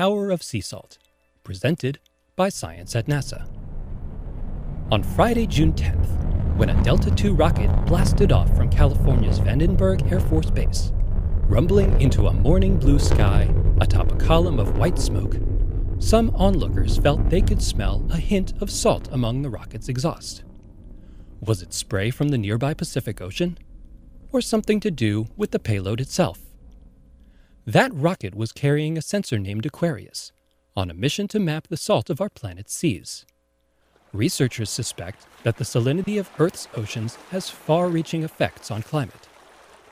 Power of Sea Salt, presented by Science at NASA. On Friday, June 10th, when a Delta II rocket blasted off from California's Vandenberg Air Force Base, rumbling into a morning blue sky atop a column of white smoke, some onlookers felt they could smell a hint of salt among the rocket's exhaust. Was it spray from the nearby Pacific Ocean? Or something to do with the payload itself? That rocket was carrying a sensor named Aquarius on a mission to map the salt of our planet's seas. Researchers suspect that the salinity of Earth's oceans has far reaching effects on climate,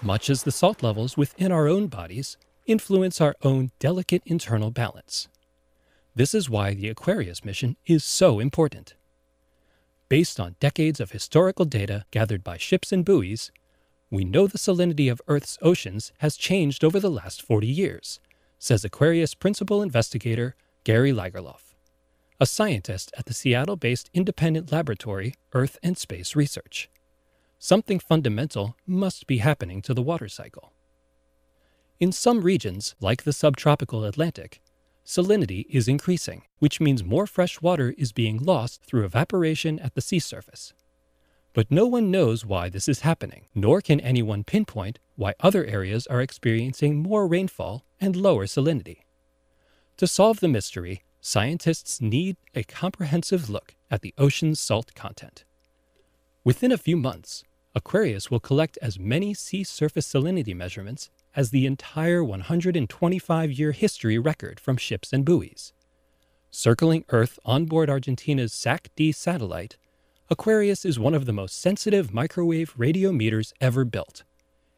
much as the salt levels within our own bodies influence our own delicate internal balance. This is why the Aquarius mission is so important. Based on decades of historical data gathered by ships and buoys, we know the salinity of Earth's oceans has changed over the last 40 years, says Aquarius principal investigator Gary Lagerlof, a scientist at the Seattle based independent laboratory Earth and Space Research. Something fundamental must be happening to the water cycle. In some regions, like the subtropical Atlantic, salinity is increasing, which means more fresh water is being lost through evaporation at the sea surface. But no one knows why this is happening, nor can anyone pinpoint why other areas are experiencing more rainfall and lower salinity. To solve the mystery, scientists need a comprehensive look at the ocean's salt content. Within a few months, Aquarius will collect as many sea surface salinity measurements as the entire 125 year history record from ships and buoys. Circling Earth onboard Argentina's SAC D satellite Aquarius is one of the most sensitive microwave radiometers ever built,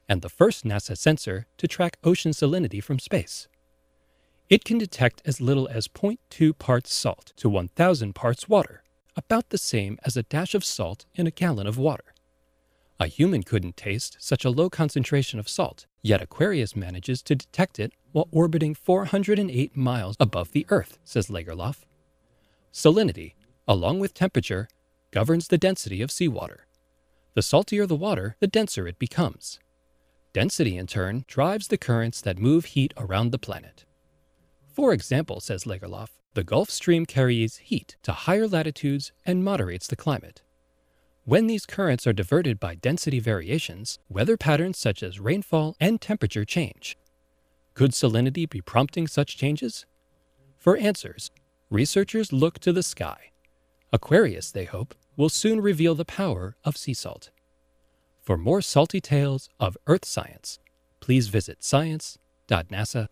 and the first NASA sensor to track ocean salinity from space. It can detect as little as 0.2 parts salt to 1,000 parts water, about the same as a dash of salt in a gallon of water. A human couldn't taste such a low concentration of salt, yet Aquarius manages to detect it while orbiting 408 miles above the Earth, says Lagerlof. Salinity, along with temperature, governs the density of seawater. The saltier the water, the denser it becomes. Density, in turn, drives the currents that move heat around the planet. For example, says Lagerlof, the Gulf Stream carries heat to higher latitudes and moderates the climate. When these currents are diverted by density variations, weather patterns such as rainfall and temperature change. Could salinity be prompting such changes? For answers, researchers look to the sky Aquarius, they hope, will soon reveal the power of sea salt. For more salty tales of Earth science, please visit science.nasa.gov.